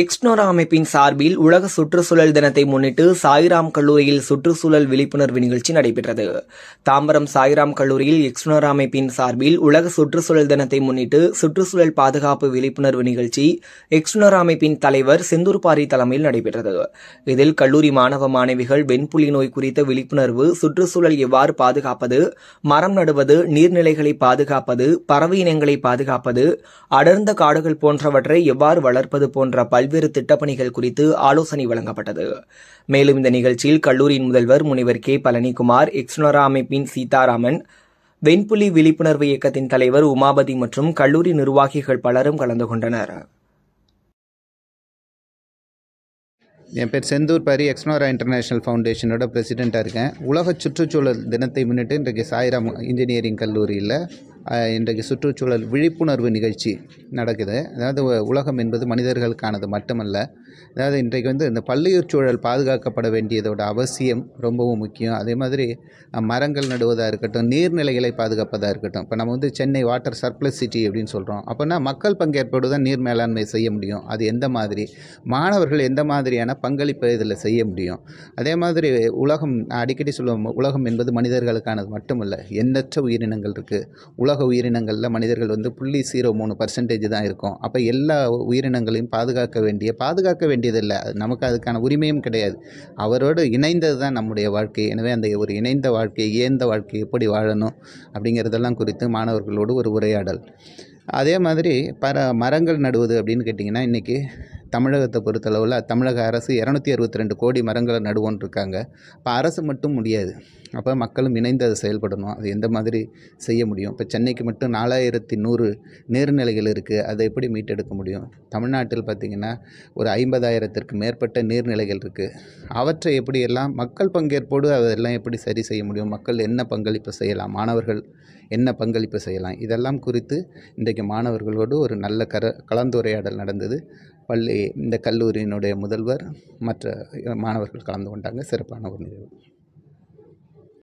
எக்ஸ்னோரா அமைப்பின் சார்பில் உலக சுற்றுச்சூழல் தினத்தை முன்னிட்டு சாய்ராம் கல்லூரியில் சுற்றுச்சூழல் விழிப்புணர்வு நிகழ்ச்சி நடைபெற்றது தாம்பரம் சாய்ராம் கல்லூரியில் எக்ஸ்னோரா அமைப்பின் சார்பில் உலக சுற்றுச்சூழல் தினத்தை முன்னிட்டு சுற்றுச்சூழல் பாதுகாப்பு விழிப்புணர்வு நிகழ்ச்சி எக்ஸ்னோரா அமைப்பின் தலைவர் செந்தூர்பாரி தலைமையில் நடைபெற்றது இதில் கல்லூரி மாணவ மாணவிகள் வெண்புலி நோய் குறித்த விழிப்புணர்வு சுற்றுச்சூழல் எவ்வாறு பாதுகாப்பது மரம் நடுவது நீர்நிலைகளை பாதுகாப்பது பறவை இனங்களை பாதுகாப்பது அடர்ந்த காடுகள் போன்றவற்றை எவ்வாறு வளர்ப்பது போன்ற பல்வேறு திட்டப்பணிகள் குறித்து ஆலோசனை வழங்கப்பட்டது மேலும் இந்த நிகழ்ச்சியில் கல்லூரியின் முதல்வர் முனைவர் கே பழனிக்குமார் எக்ஸ்னோரா அமைப்பின் சீதாராமன் வெண்புலி விழிப்புணர்வு இயக்கத்தின் தலைவர் உமாபதி மற்றும் கல்லூரி நிர்வாகிகள் பலரும் கலந்து கொண்டனர் என் பேர் செந்தூர் பாரி எக்ஸ்னோரா இன்டர்நேஷ்னல் ஃபவுண்டேஷனோட பிரசிடெண்ட்டாக இருக்கேன் உலக சுற்றுச்சூழல் தினத்தை முன்னிட்டு இன்றைக்கு சாய்ராம் இன்ஜினியரிங் கல்லூரியில் இன்றைக்கு சுற்றுச்சூழல் விழிப்புணர்வு நிகழ்ச்சி நடக்குது அதாவது உலகம் என்பது மனிதர்களுக்கானது மட்டுமல்ல அதாவது இன்றைக்கு வந்து இந்த பள்ளியூர் சூழல் பாதுகாக்கப்பட வேண்டியதோட அவசியம் ரொம்பவும் முக்கியம் அதே மாதிரி மரங்கள் நடுவதாக இருக்கட்டும் நீர்நிலைகளை பாதுகாப்பதாக இருக்கட்டும் இப்போ நம்ம வந்து சென்னை வாட்டர் சர்ப்ளஸ் சிட்டி அப்படின்னு சொல்கிறோம் அப்போனா மக்கள் பங்கேற்போடு தான் நீர் மேலாண்மை செய்ய முடியும் அது எந்த மாதிரி மாணவர்கள் எந்த மாதிரியான பங்களிப்பை இதில் செய்ய முடியும் அதே மாதிரி உலகம் அடிக்கடி சொல்லுவோம் உலகம் என்பது மனிதர்களுக்கானது மட்டுமல்ல எண்ணற்ற உயிரினங்கள் இருக்குது உலக உயிரினங்களில் மனிதர்கள் வந்து புள்ளி ஜீரோ மூணு பர்சன்டேஜ் தான் இருக்கும் அப்போ எல்லா உயிரினங்களையும் பாதுகாக்க வேண்டிய பாதுகாக்க பார்க்க வேண்டியதில்லை நமக்கு அதுக்கான உரிமையும் கிடையாது அவரோடு இணைந்தது தான் நம்முடைய வாழ்க்கை எனவே அந்த ஒரு இணைந்த வாழ்க்கை இயந்த வாழ்க்கை எப்படி வாழணும் அப்படிங்கிறதெல்லாம் குறித்து மாணவர்களோடு ஒரு உரையாடல் அதே மாதிரி பர மரங்கள் நடுவது அப்படின்னு கேட்டிங்கன்னா இன்றைக்கி தமிழகத்தை பொறுத்தளவில் தமிழக அரசு இரநூத்தி அறுபத்தி ரெண்டு கோடி மரங்களை நடுவோன் இருக்காங்க இப்போ அரசு மட்டும் முடியாது அப்போ மக்களும் இணைந்து அதை செயல்படணும் அது எந்த மாதிரி செய்ய முடியும் இப்போ சென்னைக்கு மட்டும் நாலாயிரத்தி நூறு நீர்நிலைகள் இருக்குது அதை எப்படி மீட்டெடுக்க முடியும் தமிழ்நாட்டில் பார்த்திங்கன்னா ஒரு ஐம்பதாயிரத்திற்கு மேற்பட்ட நீர்நிலைகள் இருக்குது அவற்றை எப்படியெல்லாம் மக்கள் பங்கேற்போடு அதெல்லாம் எப்படி சரி செய்ய முடியும் மக்கள் என்ன பங்களிப்பு செய்யலாம் மாணவர்கள் என்ன பங்களிப்பு செய்யலாம் இதெல்லாம் குறித்து இன்றைக்கு மாணவர்களோடு ஒரு நல்ல கர கலந்துரையாடல் நடந்தது பள்ளி இந்த கல்லூரியினுடைய முதல்வர் மற்ற மாணவர்கள் கலந்து கொண்டாங்க சிறப்பான ஒரு நிகழ்வு